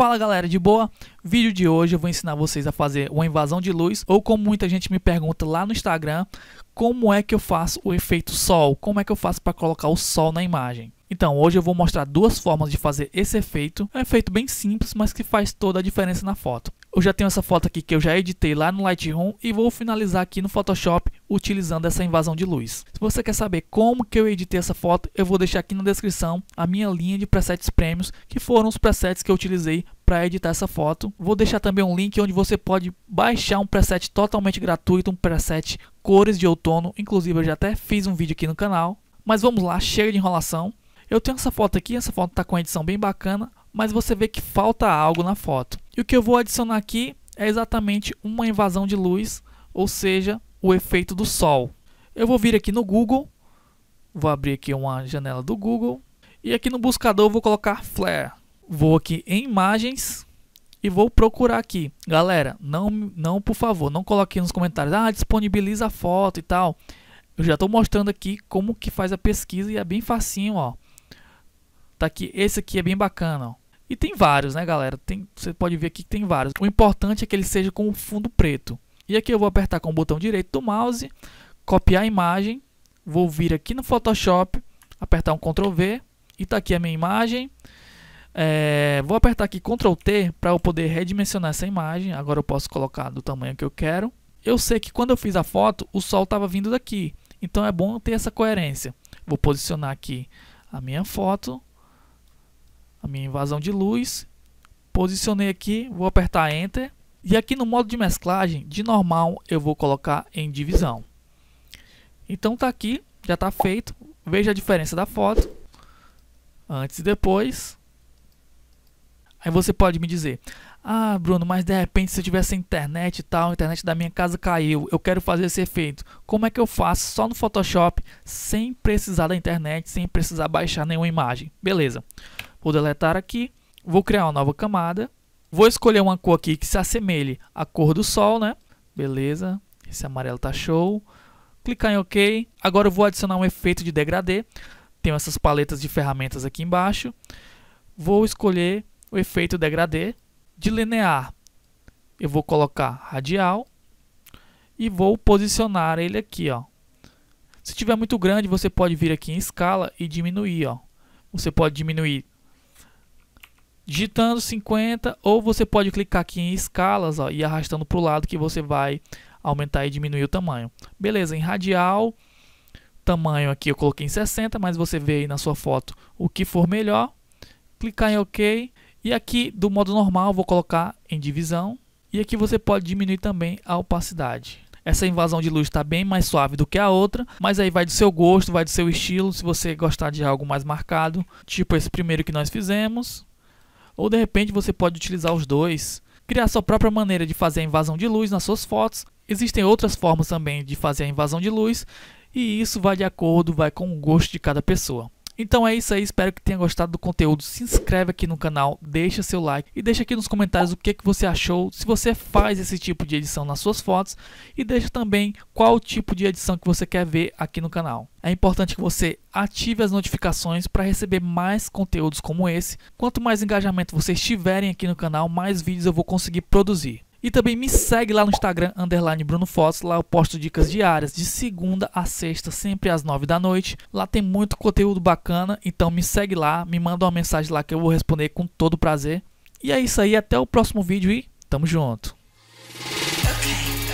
Fala galera de boa, vídeo de hoje eu vou ensinar vocês a fazer uma invasão de luz ou como muita gente me pergunta lá no Instagram, como é que eu faço o efeito sol, como é que eu faço para colocar o sol na imagem. Então hoje eu vou mostrar duas formas de fazer esse efeito, é um efeito bem simples mas que faz toda a diferença na foto. Eu já tenho essa foto aqui que eu já editei lá no Lightroom e vou finalizar aqui no Photoshop utilizando essa invasão de luz. Se você quer saber como que eu editei essa foto, eu vou deixar aqui na descrição a minha linha de presets prêmios, que foram os presets que eu utilizei para editar essa foto. Vou deixar também um link onde você pode baixar um preset totalmente gratuito, um preset cores de outono, inclusive eu já até fiz um vídeo aqui no canal. Mas vamos lá, chega de enrolação. Eu tenho essa foto aqui, essa foto está com a edição bem bacana, mas você vê que falta algo na foto. E o que eu vou adicionar aqui é exatamente uma invasão de luz, ou seja, o efeito do sol. Eu vou vir aqui no Google, vou abrir aqui uma janela do Google, e aqui no buscador vou colocar flare. Vou aqui em imagens e vou procurar aqui. Galera, não, não por favor, não coloque nos comentários, ah, disponibiliza a foto e tal. Eu já estou mostrando aqui como que faz a pesquisa e é bem facinho, ó. Tá aqui, esse aqui é bem bacana, ó. E tem vários, né, galera? Tem, você pode ver aqui que tem vários. O importante é que ele seja com o fundo preto. E aqui eu vou apertar com o botão direito do mouse, copiar a imagem, vou vir aqui no Photoshop, apertar um Ctrl V, e tá aqui a minha imagem. É, vou apertar aqui Ctrl T para eu poder redimensionar essa imagem. Agora eu posso colocar do tamanho que eu quero. Eu sei que quando eu fiz a foto, o sol estava vindo daqui. Então é bom ter essa coerência. Vou posicionar aqui a minha foto a minha invasão de luz, posicionei aqui, vou apertar Enter e aqui no modo de mesclagem, de normal, eu vou colocar em divisão. Então tá aqui, já está feito, veja a diferença da foto, antes e depois. Aí você pode me dizer, ah Bruno, mas de repente se eu tivesse internet e tal, a internet da minha casa caiu, eu quero fazer esse efeito. Como é que eu faço só no Photoshop, sem precisar da internet, sem precisar baixar nenhuma imagem? Beleza. Vou deletar aqui, vou criar uma nova camada. Vou escolher uma cor aqui que se assemelhe à cor do sol, né? Beleza, esse amarelo tá show. Clicar em OK. Agora eu vou adicionar um efeito de degradê. Tenho essas paletas de ferramentas aqui embaixo. Vou escolher o efeito degradê. De linear, eu vou colocar radial. E vou posicionar ele aqui, ó. Se tiver muito grande, você pode vir aqui em escala e diminuir, ó. Você pode diminuir digitando 50 ou você pode clicar aqui em escalas ó, e arrastando para o lado que você vai aumentar e diminuir o tamanho. Beleza, em radial, tamanho aqui eu coloquei em 60, mas você vê aí na sua foto o que for melhor. Clicar em OK e aqui do modo normal vou colocar em divisão e aqui você pode diminuir também a opacidade. Essa invasão de luz está bem mais suave do que a outra, mas aí vai do seu gosto, vai do seu estilo, se você gostar de algo mais marcado, tipo esse primeiro que nós fizemos. Ou de repente você pode utilizar os dois, criar sua própria maneira de fazer a invasão de luz nas suas fotos. Existem outras formas também de fazer a invasão de luz, e isso vai de acordo vai com o gosto de cada pessoa. Então é isso aí, espero que tenha gostado do conteúdo. Se inscreve aqui no canal, deixa seu like e deixa aqui nos comentários o que, é que você achou, se você faz esse tipo de edição nas suas fotos e deixa também qual tipo de edição que você quer ver aqui no canal. É importante que você ative as notificações para receber mais conteúdos como esse. Quanto mais engajamento vocês tiverem aqui no canal, mais vídeos eu vou conseguir produzir. E também me segue lá no Instagram, underline Bruno Fotos. Lá eu posto dicas diárias, de segunda a sexta, sempre às nove da noite. Lá tem muito conteúdo bacana, então me segue lá, me manda uma mensagem lá que eu vou responder com todo prazer. E é isso aí, até o próximo vídeo e tamo junto. Okay.